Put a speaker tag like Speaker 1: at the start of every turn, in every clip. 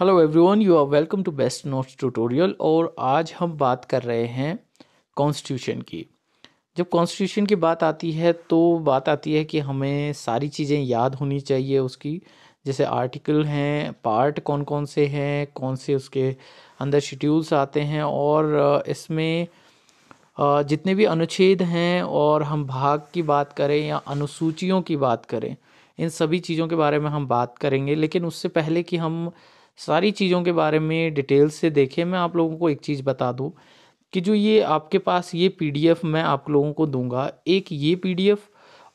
Speaker 1: Hello everyone you are welcome to best notes tutorial और आज हम बात कर रहे हैं कॉन्स्टिट्यूशन की जब कॉन्स्टिट्यूशन की बात आती है तो बात आती है कि हमें सारी चीज़ें याद होनी चाहिए उसकी जैसे आर्टिकल हैं पार्ट कौन कौन से हैं कौन से उसके अंदर शेड्यूल्स आते हैं और इसमें जितने भी अनुच्छेद हैं और हम भाग की बात करें या अनुसूचियों की बात करें इन सभी चीज़ों के बारे में हम बात करेंगे लेकिन उससे पहले कि हम सारी चीज़ों के बारे में डिटेल से देखें मैं आप लोगों को एक चीज़ बता दूँ कि जो ये आपके पास ये पी मैं आप लोगों को दूंगा एक ये पी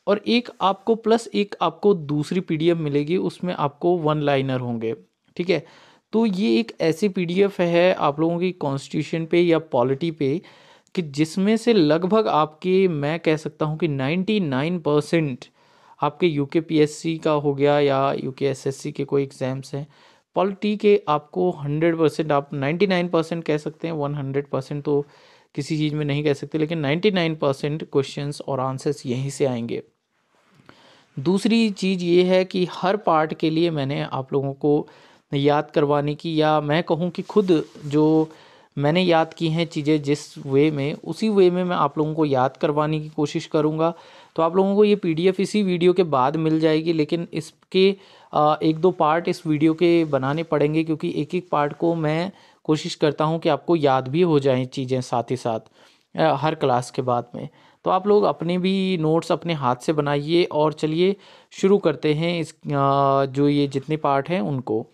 Speaker 1: और एक आपको प्लस एक आपको दूसरी पी मिलेगी उसमें आपको वन लाइनर होंगे ठीक है तो ये एक ऐसी पी है आप लोगों की कॉन्स्टिट्यूशन पे या पॉलिटी पे कि जिसमें से लगभग आपके मैं कह सकता हूँ कि नाइन परसेंट आपके U K P S C का हो गया या यू के एस एस सी के कोई एग्ज़ाम्स हैं क्वालिटी के आपको हंड्रेड परसेंट आप नाइन्टी नाइन परसेंट कह सकते हैं वन हंड्रेड परसेंट तो किसी चीज़ में नहीं कह सकते लेकिन नाइन्टी नाइन परसेंट क्वेश्चन और आंसर्स यहीं से आएंगे दूसरी चीज़ ये है कि हर पार्ट के लिए मैंने आप लोगों को याद करवाने की या मैं कहूँ कि खुद जो मैंने याद की हैं चीज़ें जिस वे में उसी वे में मैं आप लोगों को याद करवाने की कोशिश करूँगा तो आप लोगों को ये पीडीएफ इसी वीडियो के बाद मिल जाएगी लेकिन इसके एक दो पार्ट इस वीडियो के बनाने पड़ेंगे क्योंकि एक एक पार्ट को मैं कोशिश करता हूँ कि आपको याद भी हो जाए चीज़ें साथ ही साथ हर क्लास के बाद में तो आप लोग अपने भी नोट्स अपने हाथ से बनाइए और चलिए शुरू करते हैं इस जो ये जितने पार्ट हैं उनको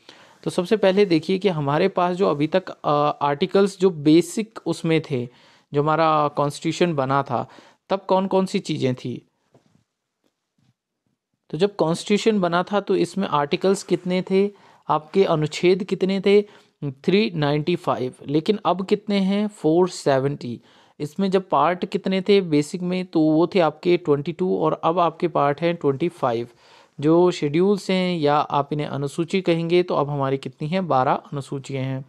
Speaker 1: तो सबसे पहले देखिए कि हमारे पास जो अभी तक आर्टिकल्स जो बेसिक उसमें थे जो हमारा कॉन्स्टिट्यूशन बना था तब कौन कौन सी चीज़ें थी तो जब कॉन्स्टिट्यूशन बना था तो इसमें आर्टिकल्स कितने थे आपके अनुच्छेद कितने थे 395 लेकिन अब कितने हैं 470 इसमें जब पार्ट कितने थे बेसिक में तो वो थे आपके 22 और अब आपके पार्ट हैं 25 जो शेड्यूल्स हैं या आप इन्हें अनुसूची कहेंगे तो अब हमारी कितनी हैं बारह अनुसूचियाँ हैं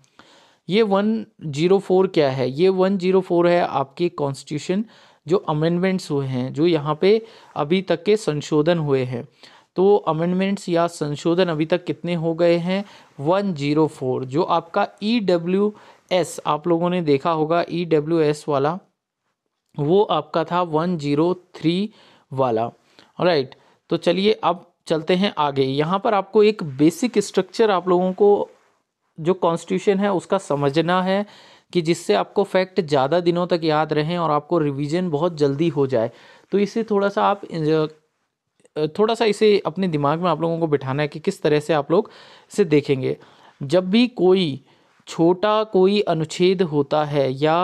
Speaker 1: ये 104 क्या है ये 104 है आपके कॉन्स्टिट्यूशन जो अमेंडमेंट्स हुए हैं जो यहाँ पे अभी तक के संशोधन हुए हैं तो अमेंडमेंट्स या संशोधन अभी तक कितने हो गए हैं वन जीरो फोर जो आपका ई डब्ल्यू एस आप लोगों ने देखा होगा ई डब्ल्यू एस वाला वो आपका था वन जीरो थ्री वाला राइट तो चलिए अब चलते हैं आगे यहाँ पर आपको एक बेसिक स्ट्रक्चर आप लोगों को जो कॉन्स्टिट्यूशन है उसका समझना है कि जिससे आपको फैक्ट ज़्यादा दिनों तक याद रहें और आपको रिवीजन बहुत जल्दी हो जाए तो इससे थोड़ा सा आप थोड़ा सा इसे अपने दिमाग में आप लोगों को बिठाना है कि किस तरह से आप लोग इसे देखेंगे जब भी कोई छोटा कोई अनुच्छेद होता है या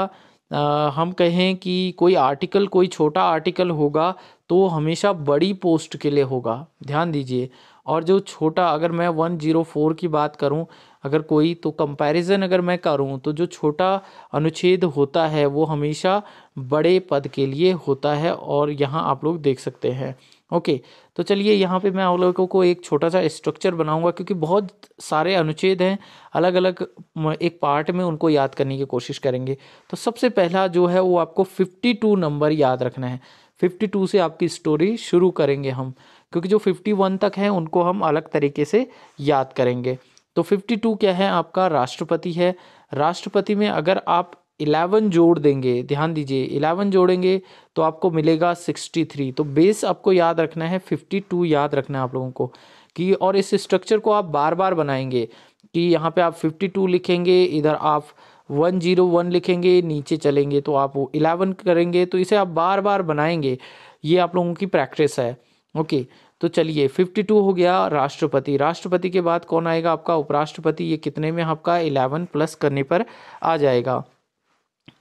Speaker 1: आ, हम कहें कि कोई आर्टिकल कोई छोटा आर्टिकल होगा तो हमेशा बड़ी पोस्ट के लिए होगा ध्यान दीजिए और जो छोटा अगर मैं वन जीरो फोर की बात करूं अगर कोई तो कंपैरिजन अगर मैं करूं तो जो छोटा अनुच्छेद होता है वो हमेशा बड़े पद के लिए होता है और यहाँ आप लोग देख सकते हैं ओके तो चलिए यहाँ पे मैं आप लोगों को एक छोटा सा स्ट्रक्चर बनाऊंगा क्योंकि बहुत सारे अनुच्छेद हैं अलग अलग एक पार्ट में उनको याद करने की कोशिश करेंगे तो सबसे पहला जो है वो आपको टू नंबर याद रखना है टू से आपकी स्टोरी शुरू करेंगे हम क्योंकि जो 51 तक हैं उनको हम अलग तरीके से याद करेंगे तो 52 क्या है आपका राष्ट्रपति है राष्ट्रपति में अगर आप 11 जोड़ देंगे ध्यान दीजिए 11 जोड़ेंगे तो आपको मिलेगा 63 तो बेस आपको याद रखना है 52 याद रखना है आप लोगों को कि और इस स्ट्रक्चर को आप बार बार बनाएंगे कि यहाँ पे आप 52 लिखेंगे इधर आप 101 लिखेंगे नीचे चलेंगे तो आप 11 करेंगे तो इसे आप बार बार बनाएंगे ये आप लोगों की प्रैक्टिस है ओके तो चलिए 52 हो गया राष्ट्रपति राष्ट्रपति के बाद कौन आएगा आपका उपराष्ट्रपति ये कितने में आपका 11 प्लस करने पर आ जाएगा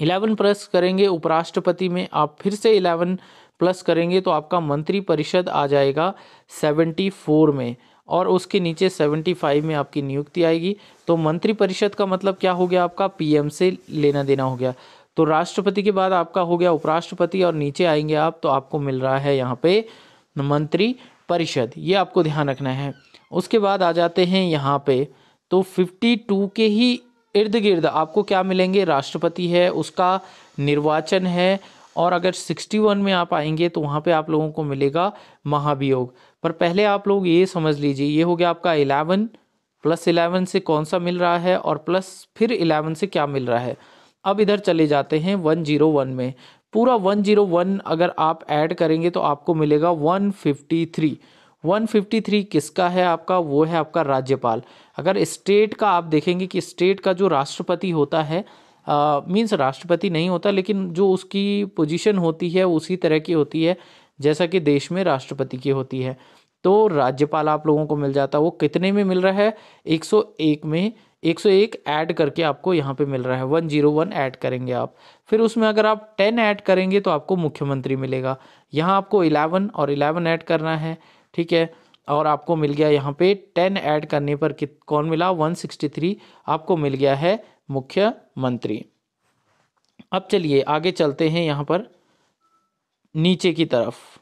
Speaker 1: 11 प्लस करेंगे उपराष्ट्रपति में आप फिर से 11 प्लस करेंगे तो आपका मंत्री परिषद आ जाएगा 74 में और उसके नीचे 75 में आपकी नियुक्ति आएगी तो मंत्री परिषद का मतलब क्या हो गया आपका पीएम से लेना देना हो गया तो राष्ट्रपति के बाद आपका हो गया उपराष्ट्रपति और नीचे आएंगे आप तो आपको मिल रहा है यहाँ पे मंत्री परिषद ये आपको ध्यान रखना है उसके बाद आ जाते हैं यहाँ पे तो 52 के ही इर्द गिर्द आपको क्या मिलेंगे राष्ट्रपति है उसका निर्वाचन है और अगर 61 में आप आएंगे तो वहाँ पे आप लोगों को मिलेगा महाभियोग पर पहले आप लोग ये समझ लीजिए ये हो गया आपका 11 प्लस 11 से कौन सा मिल रहा है और प्लस फिर 11 से क्या मिल रहा है अब इधर चले जाते हैं 101 में पूरा 101 अगर आप ऐड करेंगे तो आपको मिलेगा 153 153 किसका है आपका वो है आपका राज्यपाल अगर स्टेट का आप देखेंगे कि स्टेट का जो राष्ट्रपति होता है मीन्स uh, राष्ट्रपति नहीं होता लेकिन जो उसकी पोजीशन होती है उसी तरह की होती है जैसा कि देश में राष्ट्रपति की होती है तो राज्यपाल आप लोगों को मिल जाता है वो कितने में मिल रहा है 101 में 101 ऐड करके आपको यहाँ पे मिल रहा है 101 ऐड करेंगे आप फिर उसमें अगर आप 10 ऐड करेंगे तो आपको मुख्यमंत्री मिलेगा यहाँ आपको 11 और 11 ऐड करना है ठीक है और आपको मिल गया यहाँ पे 10 ऐड करने पर कित कौन मिला 163 आपको मिल गया है मुख्यमंत्री अब चलिए आगे चलते हैं यहाँ पर नीचे की तरफ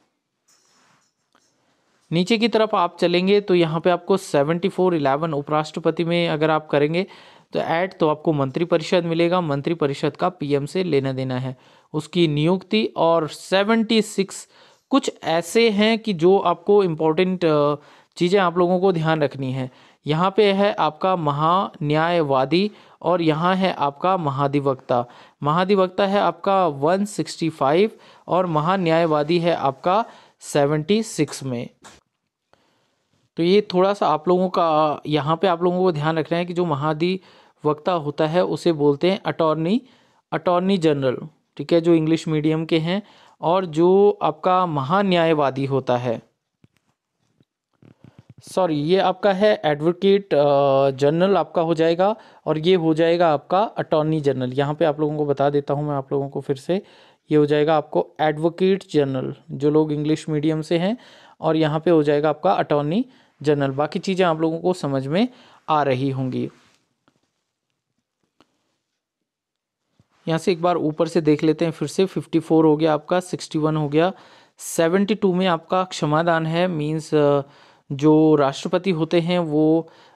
Speaker 1: नीचे की तरफ आप चलेंगे तो यहाँ पे आपको सेवेंटी फोर इलेवन उपराष्ट्रपति में अगर आप करेंगे तो ऐड तो आपको मंत्रिपरिषद मिलेगा मंत्रिपरिषद का पीएम से लेना देना है उसकी नियुक्ति और सेवेंटी सिक्स कुछ ऐसे हैं कि जो आपको इम्पोर्टेंट चीज़ें आप लोगों को ध्यान रखनी है यहाँ पे है आपका महान्यायवादी और यहाँ है आपका महाधिवक्ता महाधिवक्ता है आपका 165 और महान्यायवादी है आपका सेवेंटी सिक्स में तो ये थोड़ा सा आप लोगों का यहाँ पे आप लोगों को ध्यान रखना है कि जो महाधि वक्ता होता है उसे बोलते हैं अटॉर्नी अटॉर्नी जनरल ठीक है जो इंग्लिश मीडियम के हैं और जो आपका महान्यायवादी होता है सॉरी ये आपका है एडवोकेट जनरल आपका हो जाएगा और ये हो जाएगा आपका अटॉर्नी जनरल यहाँ पे आप लोगों को बता देता हूँ मैं आप लोगों को फिर से ये हो जाएगा आपको एडवोकेट जनरल जो लोग इंग्लिश मीडियम से हैं और यहाँ पे हो जाएगा आपका अटॉर्नी जनरल बाकी चीज़ें आप लोगों को समझ में आ रही होंगी यहाँ से एक बार ऊपर से देख लेते हैं फिर से 54 हो गया आपका 61 हो गया 72 में आपका क्षमादान है मीन्स जो राष्ट्रपति होते हैं वो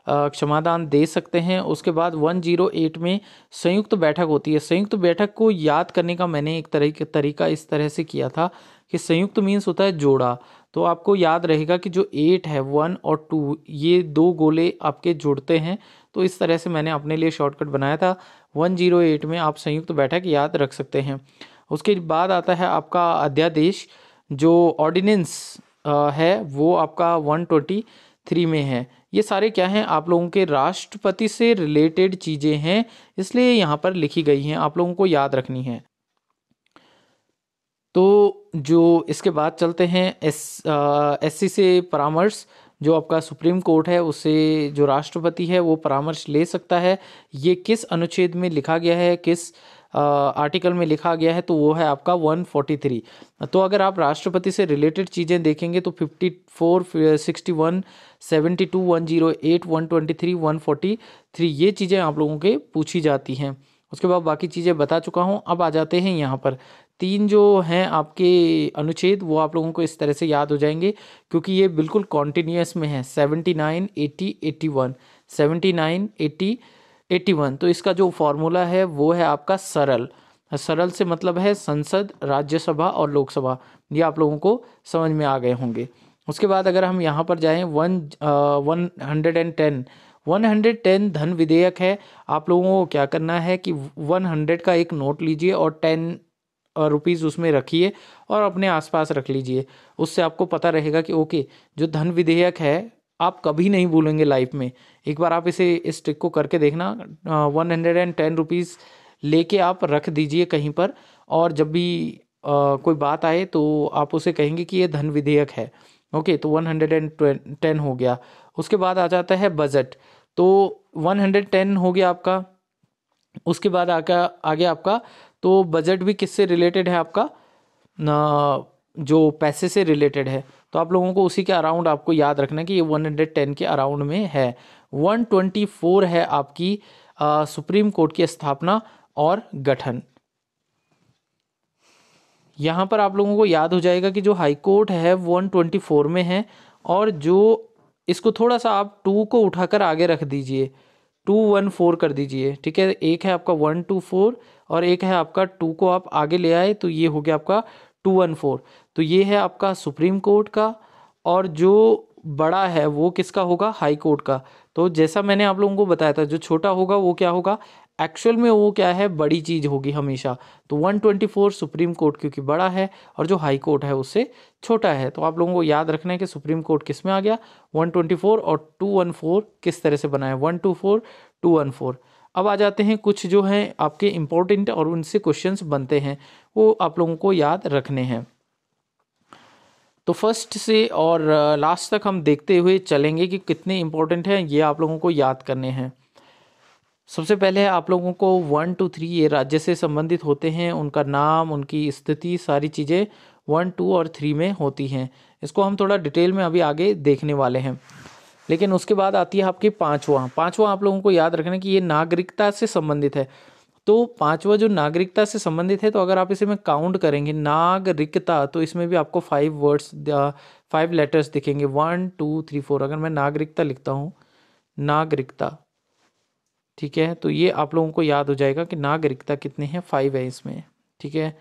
Speaker 1: क्षमादान दे सकते हैं उसके बाद 108 में संयुक्त बैठक होती है संयुक्त बैठक को याद करने का मैंने एक तरह तरीका इस तरह से किया था कि संयुक्त मीन्स होता है जोड़ा तो आपको याद रहेगा कि जो एट है वन और टू ये दो गोले आपके जुड़ते हैं तो इस तरह से मैंने अपने लिए शॉर्टकट बनाया था वन जीरो एट में आप संयुक्त बैठक याद रख सकते हैं उसके बाद आता है आपका अध्यादेश जो ऑर्डिनेंस है वो आपका वन ट्वेंटी थ्री में है ये सारे क्या हैं आप लोगों के राष्ट्रपति से रिलेटेड चीज़ें हैं इसलिए यहाँ पर लिखी गई हैं आप लोगों को याद रखनी है तो जो इसके बाद चलते हैं एस एस सी से परामर्श जो आपका सुप्रीम कोर्ट है उसे जो राष्ट्रपति है वो परामर्श ले सकता है ये किस अनुच्छेद में लिखा गया है किस आर्टिकल में लिखा गया है तो वो है आपका 143 तो अगर आप राष्ट्रपति से रिलेटेड चीज़ें देखेंगे तो 54 61 72 108 123 143 ये चीज़ें आप लोगों के पूछी जाती हैं उसके बाद बाकी चीज़ें बता चुका हूँ अब आ जाते हैं यहाँ पर तीन जो हैं आपके अनुच्छेद वो आप लोगों को इस तरह से याद हो जाएंगे क्योंकि ये बिल्कुल कॉन्टीन्यूस में है seventy nine eighty eighty one seventy nine eighty eighty one तो इसका जो फॉर्मूला है वो है आपका सरल सरल से मतलब है संसद राज्यसभा और लोकसभा ये आप लोगों को समझ में आ गए होंगे उसके बाद अगर हम यहाँ पर जाएँ one one hundred and ten one hundred ten धन विधेयक है आप लोगों को क्या करना है कि वन हंड्रेड का एक नोट लीजिए और टेन रुपीज़ uh, उसमें रखिए और अपने आसपास रख लीजिए उससे आपको पता रहेगा कि ओके जो धन विधेयक है आप कभी नहीं भूलेंगे लाइफ में एक बार आप इसे इस ट्रिक को करके देखना one hundred and ten rupees लेके आप रख दीजिए कहीं पर और जब भी आ, कोई बात आए तो आप उसे कहेंगे कि ये धन विधेयक है ओके तो वन हंड्रेड एंड टेन हो गया उसके बाद आ जाता है बजट तो वन हंड्रेड टेन हो गया आपका उसके बाद आका गया आपका तो बजट भी किससे रिलेटेड है आपका ना जो पैसे से रिलेटेड है तो आप लोगों को उसी के अराउंड आपको याद रखना है कि ये 110 के अराउंड में है 124 है आपकी आ, सुप्रीम कोर्ट की स्थापना और गठन यहाँ पर आप लोगों को याद हो जाएगा कि जो हाई कोर्ट है 124 में है और जो इसको थोड़ा सा आप टू को उठाकर आगे रख दीजिए टू वन फोर कर दीजिए ठीक है एक है आपका वन टू फोर और एक है आपका टू को आप आगे ले आए तो ये हो गया आपका टू वन फोर तो ये है आपका सुप्रीम कोर्ट का और जो बड़ा है वो किसका होगा हाई कोर्ट का तो जैसा मैंने आप लोगों को बताया था जो छोटा होगा वो क्या होगा एक्चुअल में वो क्या है बड़ी चीज़ होगी हमेशा तो 124 सुप्रीम कोर्ट क्योंकि बड़ा है और जो हाई कोर्ट है उससे छोटा है तो आप लोगों को याद रखना है कि सुप्रीम कोर्ट किस में आ गया 124 और 214 किस तरह से बना है वन फोर अब आ जाते हैं कुछ जो हैं आपके इम्पोर्टेंट और उनसे क्वेश्चंस बनते हैं वो आप लोगों को याद रखने हैं तो फर्स्ट से और लास्ट तक हम देखते हुए चलेंगे कि कितने इम्पोर्टेंट हैं ये आप लोगों को याद करने हैं सबसे पहले आप लोगों को वन टू थ्री ये राज्य से संबंधित होते हैं उनका नाम उनकी स्थिति सारी चीज़ें वन टू और थ्री में होती हैं इसको हम थोड़ा डिटेल में अभी आगे देखने वाले हैं लेकिन उसके बाद आती है आपकी पाँचवा पाँचवा आप लोगों को याद रखना कि ये नागरिकता से संबंधित है तो पांचवा जो नागरिकता से संबंधित है तो अगर आप इसे में काउंट करेंगे नागरिकता तो इसमें भी आपको फाइव वर्ड्स फाइव लेटर्स दिखेंगे वन टू थ्री फोर अगर मैं नागरिकता लिखता हूँ नागरिकता ठीक है तो ये आप लोगों को याद हो जाएगा कि नागरिकता कितने हैं फाइव है इसमें ठीक है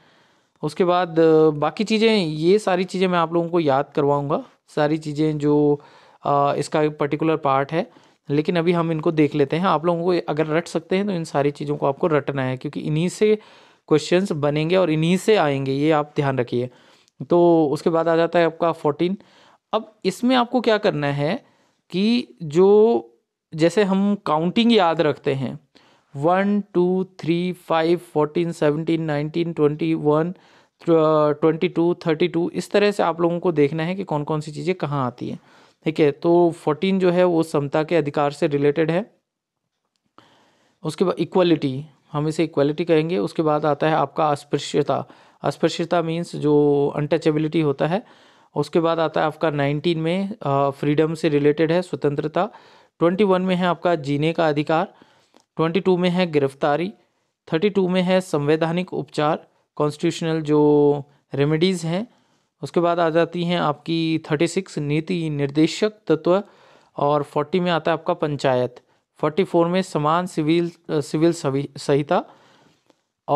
Speaker 1: उसके बाद बाकी चीज़ें ये सारी चीज़ें मैं आप लोगों को याद करवाऊँगा सारी चीज़ें जो इसका पर्टिकुलर पार्ट है लेकिन अभी हम इनको देख लेते हैं आप लोगों को अगर रट सकते हैं तो इन सारी चीज़ों को आपको रटना है क्योंकि इन्हीं से क्वेश्चंस बनेंगे और इन्हीं से आएंगे ये आप ध्यान रखिए तो उसके बाद आ जाता है आपका फोर्टीन अब इसमें आपको क्या करना है कि जो जैसे हम काउंटिंग याद रखते हैं one two three five fourteen seventeen nineteen twenty one twenty two thirty two इस तरह से आप लोगों को देखना है कि कौन कौन सी चीज़ें कहाँ आती हैं ठीक है तो फोर्टीन जो है वो समता के अधिकार से रिलेटेड है उसके बाद इक्वलिटी हम इसे इक्वलिटी कहेंगे उसके बाद आता है आपका अस्पृश्यता अस्पृश्यता मीन्स जो अनटचेबिलिटी होता है उसके बाद आता है आपका नाइनटीन में फ्रीडम से रिलेटेड है स्वतंत्रता ट्वेंटी वन में है आपका जीने का अधिकार ट्वेंटी टू में है गिरफ्तारी थर्टी टू में है संवैधानिक उपचार कॉन्स्टिट्यूशनल जो रेमेडीज़ हैं उसके बाद आ जाती हैं आपकी थर्टी सिक्स नीति निर्देशक तत्व और फोर्टी में आता है आपका पंचायत फोर्टी फोर में समान सिविल सिविल संहिता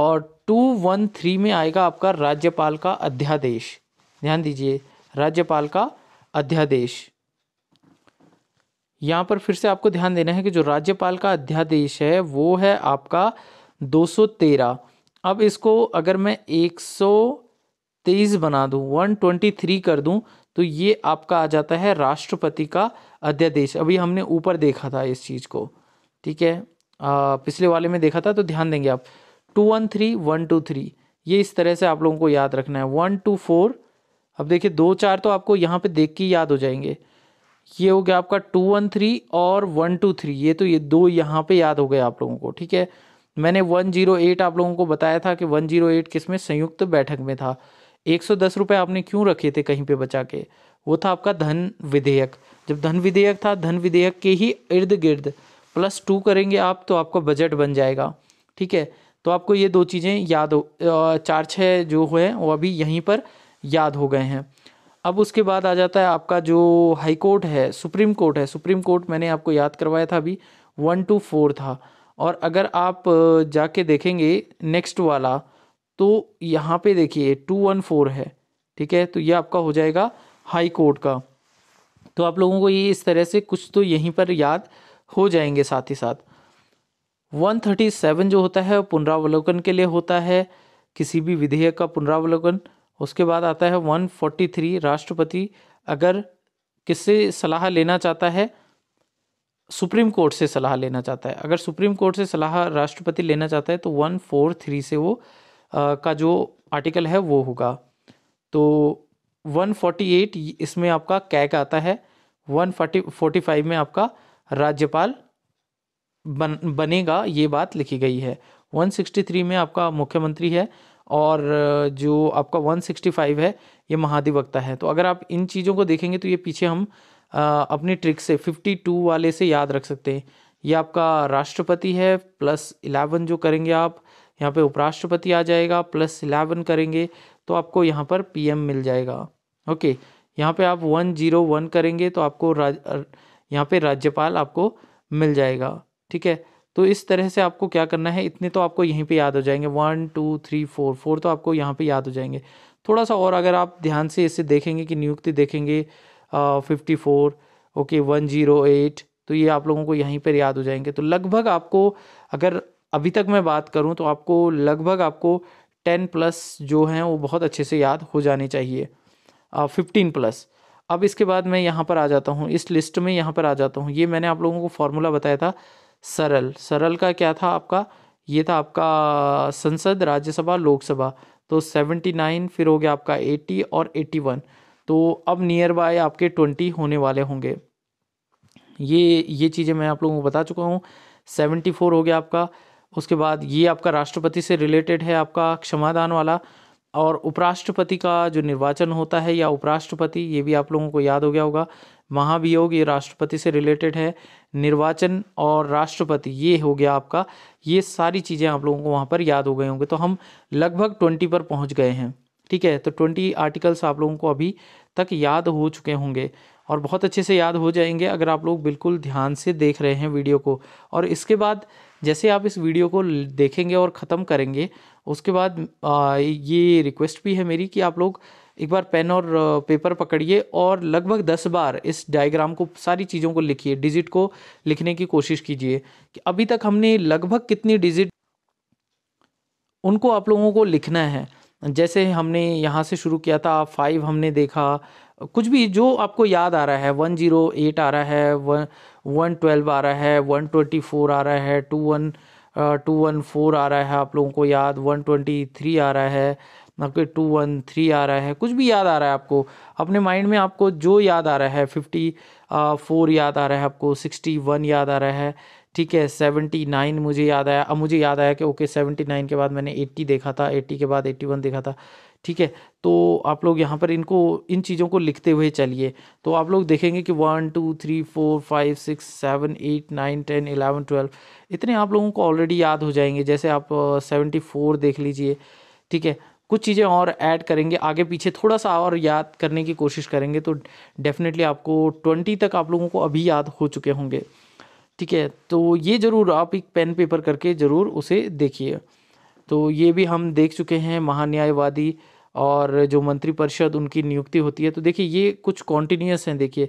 Speaker 1: और टू वन थ्री में आएगा आपका राज्यपाल का अध्यादेश ध्यान दीजिए राज्यपाल का अध्यादेश यहाँ पर फिर से आपको ध्यान देना है कि जो राज्यपाल का अध्यादेश है वो है आपका 213 अब इसको अगर मैं सौ तेईस बना दूँ वन ट्वेंटी थ्री कर दूँ तो ये आपका आ जाता है राष्ट्रपति का अध्यादेश अभी हमने ऊपर देखा था इस चीज़ को ठीक है आ, पिछले वाले में देखा था तो ध्यान देंगे आप two one three one two three ये इस तरह से आप लोगों को याद रखना है वन टू फोर अब देखिए दो चार तो आपको यहाँ पे देख के याद हो जाएंगे ये हो गया आपका टू वन थ्री और वन टू थ्री ये तो ये दो यहाँ पे याद हो गए आप लोगों को ठीक है मैंने वन जीरो एट आप लोगों को बताया था कि वन जीरो एट किस में संयुक्त बैठक में था एक सौ दस रुपये आपने क्यों रखे थे कहीं पे बचा के वो था आपका धन विधेयक जब धन विधेयक था धन विधेयक के ही इर्द गिर्द प्लस टू करेंगे आप तो आपका बजट बन जाएगा ठीक है तो आपको ये दो चीज़ें याद हो चार छः जो हुए वो अभी यहीं पर याद हो गए हैं अब उसके बाद आ जाता है आपका जो हाई कोर्ट है सुप्रीम कोर्ट है सुप्रीम कोर्ट मैंने आपको याद करवाया था अभी वन टू फोर था और अगर आप जाके देखेंगे नेक्स्ट वाला तो यहाँ पे देखिए टू वन फोर है ठीक है तो ये आपका हो जाएगा हाई कोर्ट का तो आप लोगों को ये इस तरह से कुछ तो यहीं पर याद हो जाएंगे साथ ही साथ वन थर्टी सेवन जो होता है पुनरावलोकन के लिए होता है किसी भी विधेयक का पुनरावलोकन उसके बाद आता है वन फोर्टी थ्री राष्ट्रपति अगर किससे सलाह लेना चाहता है सुप्रीम कोर्ट से सलाह लेना चाहता है अगर सुप्रीम कोर्ट से सलाह राष्ट्रपति लेना चाहता है तो वन फोर थ्री से वो का जो आर्टिकल है वो होगा तो 148 इसमें आपका कैक आता है 145 में आपका राज्यपाल बन बनेगा ये बात लिखी गई है 163 में आपका मुख्यमंत्री है और जो आपका 165 है ये महाधिवक्ता है तो अगर आप इन चीज़ों को देखेंगे तो ये पीछे हम अपनी ट्रिक से 52 वाले से याद रख सकते हैं ये आपका राष्ट्रपति है प्लस 11 जो करेंगे आप यहाँ पे उपराष्ट्रपति आ जाएगा प्लस इलेवन करेंगे तो आपको यहाँ पर पीएम मिल जाएगा ओके यहाँ पे आप वन जीरो वन करेंगे तो आपको राज यहाँ पे राज्यपाल आपको मिल जाएगा ठीक है तो इस तरह से आपको क्या करना है इतने तो आपको यहीं पे याद हो जाएंगे one two three four four तो आपको यहाँ पे याद हो जाएंगे थोड़ा सा और अगर आप ध्यान से इसे देखेंगे कि नियुक्ति देखेंगे fifty four okay one zero eight तो ये आप लोगों को यहीं पर याद हो जाएंगे तो लगभग आपको अगर अभी तक मैं बात करूँ तो आपको लगभग आपको टेन प्लस जो हैं वो बहुत अच्छे से याद हो जाने चाहिए फिफ्टीन प्लस अब इसके बाद मैं यहाँ पर आ जाता हूँ इस लिस्ट में यहाँ पर आ जाता हूँ ये मैंने आप लोगों को फॉर्मूला बताया था सरल सरल का क्या था आपका ये था आपका संसद राज्यसभा लोकसभा तो सेवेंटी नाइन फिर हो गया आपका एट्टी और एट्टी वन तो अब नियर बाय आपके ट्वेंटी होने वाले होंगे ये ये चीज़ें मैं आप लोगों को बता चुका हूँ सेवेंटी फोर हो गया आपका उसके बाद ये आपका राष्ट्रपति से रिलेटेड है आपका क्षमादान वाला और उपराष्ट्रपति का जो निर्वाचन होता है या उपराष्ट्रपति ये भी आप लोगों को याद हो गया होगा महाभियोग ये राष्ट्रपति से रिलेटेड है निर्वाचन और राष्ट्रपति ये हो गया आपका ये सारी चीज़ें आप लोगों को वहाँ पर याद हो गए होंगे तो हम लगभग ट्वेंटी पर पहुँच गए हैं ठीक है तो ट्वेंटी आर्टिकल्स आप लोगों को अभी तक याद हो चुके होंगे और बहुत अच्छे से याद हो जाएंगे अगर आप लोग बिल्कुल ध्यान से देख रहे हैं वीडियो को और इसके बाद जैसे आप इस वीडियो को देखेंगे और ख़त्म करेंगे उसके बाद आ, ये रिक्वेस्ट भी है मेरी कि आप लोग एक बार पेन और पेपर पकड़िए और लगभग दस बार इस डायग्राम को सारी चीज़ों को लिखिए डिजिट को लिखने की कोशिश कीजिए कि अभी तक हमने लगभग कितनी डिजिट उनको आप लोगों को लिखना है जैसे हमने यहाँ से शुरू किया था फाइव हमने देखा कुछ भी जो आपको याद आ रहा है वन जीरो एट आ रहा है वन वन ट्वेल्व आ रहा है वन ट्वेंटी फोर आ रहा है two one two one four आ रहा है आप लोगों को याद वन ट्वेंटी थ्री आ रहा है आपके टू वन थ्री आ रहा है कुछ भी याद आ रहा है आपको अपने माइंड में आपको जो याद आ रहा है फिफ्टी फोर याद आ रहा है आपको सिक्सटी वन याद आ रहा है ठीक है सेवेंटी नाइन मुझे याद आया अब मुझे याद आया कि ओके सेवेंटी नाइन के बाद मैंने एट्टी देखा था एट्टी के बाद एट्टी वन देखा था ठीक है तो आप लोग यहाँ पर इनको इन चीज़ों को लिखते हुए चलिए तो आप लोग देखेंगे कि one two three four five six seven eight nine ten eleven twelve इतने आप लोगों को ऑलरेडी याद हो जाएंगे जैसे आप सेवेंटी फोर देख लीजिए ठीक है कुछ चीज़ें और ऐड करेंगे आगे पीछे थोड़ा सा और याद करने की कोशिश करेंगे तो डेफिनेटली आपको ट्वेंटी तक आप लोगों को अभी याद हो चुके होंगे ठीक है तो ये ज़रूर आप एक पेन पेपर करके ज़रूर उसे देखिए तो ये भी हम देख चुके हैं महान्यायवादी और जो मंत्रिपरिषद उनकी नियुक्ति होती है तो देखिए ये कुछ कॉन्टीन्यूस हैं देखिए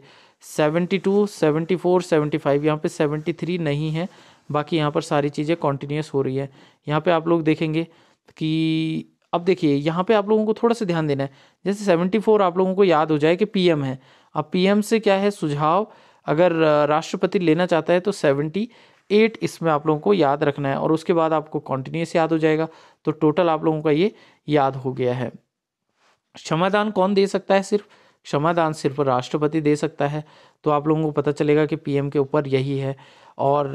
Speaker 1: seventy two seventy four seventy five यहाँ पर सेवेंटी थ्री नहीं है बाकी यहाँ पर सारी चीज़ें कॉन्टीन्यूस हो रही है यहाँ पे आप लोग देखेंगे कि अब देखिए यहाँ पे आप लोगों को थोड़ा सा ध्यान देना है जैसे सेवेंटी फोर आप लोगों को याद हो जाए कि पीएम है अब पीएम से क्या है सुझाव अगर राष्ट्रपति लेना चाहता है तो सेवेंटी एट इसमें आप लोगों को याद रखना है और उसके बाद आपको कॉन्टीन्यूस याद हो जाएगा तो टोटल आप लोगों का ये याद हो गया है क्षमादान कौन दे सकता है सिर्फ क्षमादान सिर्फ राष्ट्रपति दे सकता है तो आप लोगों को पता चलेगा कि पीएम के ऊपर यही है और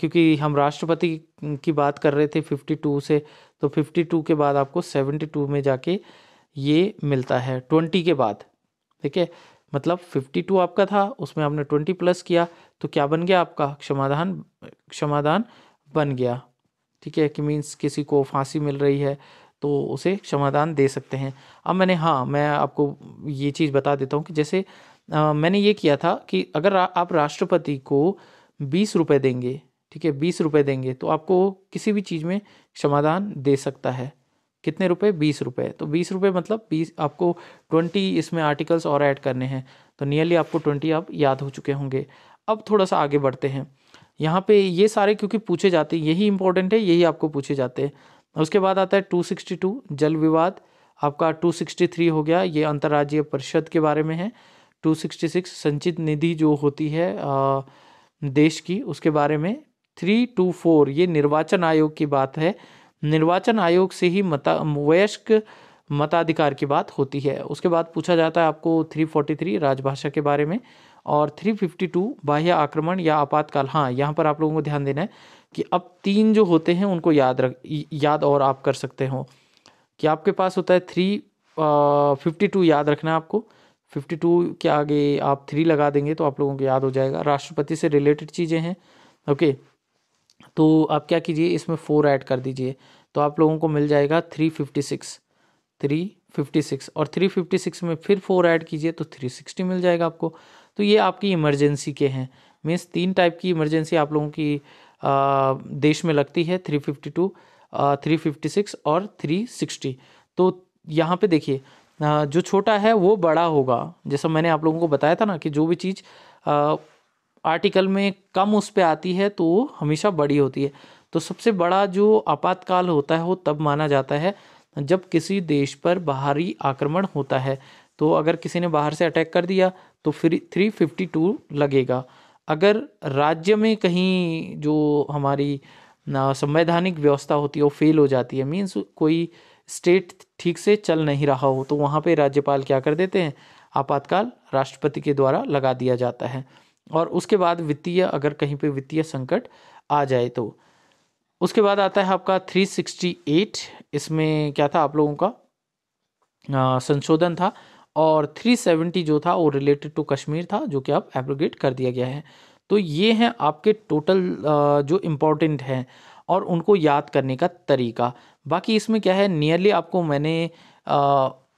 Speaker 1: क्योंकि हम राष्ट्रपति की बात कर रहे थे 52 से तो 52 के बाद आपको 72 में जाके ये मिलता है 20 के बाद ठीक है मतलब 52 आपका था उसमें आपने 20 प्लस किया तो क्या बन गया आपका क्षमाधान क्षमादान बन गया ठीक है कि मीन्स किसी को फांसी मिल रही है तो उसे क्षमादान दे सकते हैं अब मैंने हाँ मैं आपको ये चीज़ बता देता हूँ कि जैसे आ, मैंने ये किया था कि अगर आ, आप राष्ट्रपति को बीस रुपये देंगे ठीक है बीस रुपये देंगे तो आपको किसी भी चीज़ में क्षमादान दे सकता है कितने रुपए बीस रुपए तो बीस रुपए मतलब बीस आपको ट्वेंटी इसमें आर्टिकल्स और ऐड करने हैं तो नियरली आपको ट्वेंटी आप याद हो चुके होंगे अब थोड़ा सा आगे बढ़ते हैं यहाँ पे ये सारे क्योंकि पूछे जाते हैं यही इंपॉर्टेंट है यही आपको पूछे जाते हैं उसके बाद आता है टू सिक्सटी टू जल विवाद आपका टू सिक्सटी थ्री हो गया ये अंतर्राज्यीय परिषद के बारे में है टू सिक्सटी सिक्स संचित निधि जो होती है आ, देश की उसके बारे में थ्री टू फोर ये निर्वाचन आयोग की बात है निर्वाचन आयोग से ही मता वयस्क मताधिकार की बात होती है उसके बाद पूछा जाता है आपको 343 राजभाषा के बारे में और 352 बाह्य आक्रमण या आपातकाल हाँ यहाँ पर आप लोगों को ध्यान देना है कि अब तीन जो होते हैं उनको याद रख याद और आप कर सकते हो कि आपके पास होता है थ्री फिफ्टी टू याद रखना है आपको फिफ्टी टू के आगे आप थ्री लगा देंगे तो आप लोगों को याद हो जाएगा राष्ट्रपति से रिलेटेड चीज़ें हैं ओके okay. तो आप क्या कीजिए इसमें फ़ोर ऐड कर दीजिए तो आप लोगों को मिल जाएगा three fifty six three fifty six और थ्री फिफ्टी सिक्स में फिर फोर ऐड कीजिए तो थ्री सिक्सटी मिल जाएगा आपको तो ये आपकी इमरजेंसी के हैं मीन्स तीन टाइप की इमरजेंसी आप लोगों की आ, देश में लगती है three fifty two three fifty six और थ्री सिक्सटी तो यहाँ पे देखिए जो छोटा है वो बड़ा होगा जैसा मैंने आप लोगों को बताया था ना कि जो भी चीज़ आर्टिकल में कम उस पर आती है तो वो हमेशा बड़ी होती है तो सबसे बड़ा जो आपातकाल होता है वो तब माना जाता है जब किसी देश पर बाहरी आक्रमण होता है तो अगर किसी ने बाहर से अटैक कर दिया तो फिर थ्री फिफ्टी टू लगेगा अगर राज्य में कहीं जो हमारी संवैधानिक व्यवस्था होती है वो फेल हो जाती है मीन्स कोई स्टेट ठीक से चल नहीं रहा हो तो वहाँ पे राज्यपाल क्या कर देते हैं आपातकाल राष्ट्रपति के द्वारा लगा दिया जाता है और उसके बाद वित्तीय अगर कहीं पे वित्तीय संकट आ जाए तो उसके बाद आता है आपका 368 इसमें क्या था आप लोगों का संशोधन था और 370 जो था वो रिलेटेड टू कश्मीर था जो कि अब एब्रोगेट कर दिया गया है तो ये हैं आपके टोटल जो इम्पोर्टेंट हैं और उनको याद करने का तरीका बाकी इसमें क्या है नियरली आपको मैंने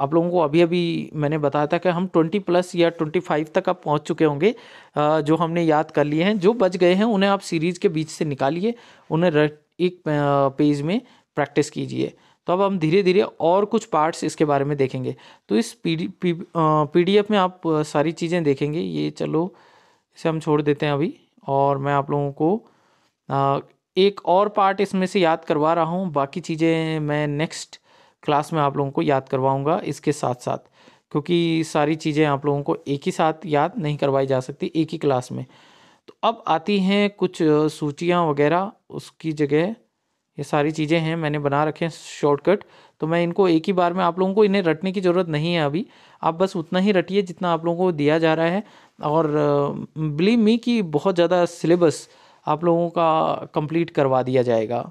Speaker 1: आप लोगों को अभी अभी मैंने बताया था कि हम ट्वेंटी प्लस या ट्वेंटी फ़ाइव तक आप पहुंच चुके होंगे जो हमने याद कर लिए हैं जो बच गए हैं उन्हें आप सीरीज़ के बीच से निकालिए उन्हें एक पेज में प्रैक्टिस कीजिए तो अब हम धीरे धीरे और कुछ पार्ट्स इसके बारे में देखेंगे तो इस पी डी में आप सारी चीज़ें देखेंगे ये चलो इसे हम छोड़ देते हैं अभी और मैं आप लोगों को एक और पार्ट इसमें से याद करवा रहा हूँ बाकी चीज़ें मैं नेक्स्ट क्लास में आप लोगों को याद करवाऊँगा इसके साथ साथ क्योंकि सारी चीज़ें आप लोगों को एक ही साथ याद नहीं करवाई जा सकती एक ही क्लास में तो अब आती हैं कुछ सूचियाँ वगैरह उसकी जगह ये सारी चीज़ें हैं मैंने बना रखे हैं शॉर्टकट तो मैं इनको एक ही बार में आप लोगों को इन्हें रटने की ज़रूरत नहीं है अभी आप बस उतना ही रटिए जितना आप लोगों को दिया जा रहा है और बिलीव मी कि बहुत ज़्यादा सिलेबस आप लोगों का कंप्लीट करवा दिया जाएगा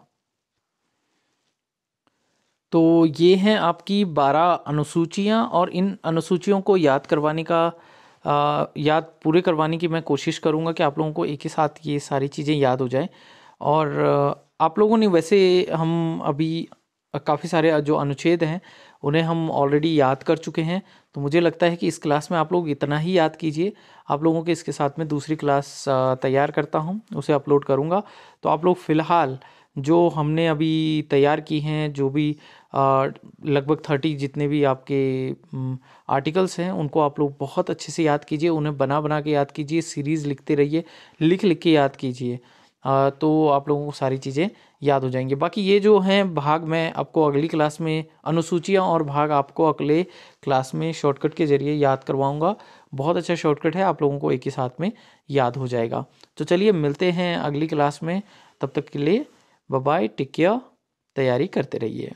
Speaker 1: तो ये हैं आपकी बारह अनुसूचियाँ और इन अनुसूचियों को याद करवाने का आ, याद पूरे करवाने की मैं कोशिश करूँगा कि आप लोगों को एक ही साथ ये सारी चीज़ें याद हो जाएँ और आप लोगों ने वैसे हम अभी काफ़ी सारे जो अनुच्छेद हैं उन्हें हम ऑलरेडी याद कर चुके हैं तो मुझे लगता है कि इस क्लास में आप लोग इतना ही याद कीजिए आप लोगों के इसके साथ में दूसरी क्लास तैयार करता हूँ उसे अपलोड करूँगा तो आप लोग फ़िलहाल जो हमने अभी तैयार की हैं जो भी लगभग थर्टी जितने भी आपके आर्टिकल्स हैं उनको आप लोग बहुत अच्छे से याद कीजिए उन्हें बना बना के याद कीजिए सीरीज़ लिखते रहिए लिख लिख के याद कीजिए तो आप लोगों को सारी चीज़ें याद हो जाएंगी बाकी ये जो हैं भाग मैं आपको अगली क्लास में अनुसूचियाँ और भाग आपको अगले क्लास में शॉर्टकट के ज़रिए याद करवाऊँगा बहुत अच्छा शॉर्टकट है आप लोगों को एक ही साथ में याद हो जाएगा तो चलिए मिलते हैं अगली क्लास में तब तक के लिए बाय बाय टिक केयर तैयारी करते रहिए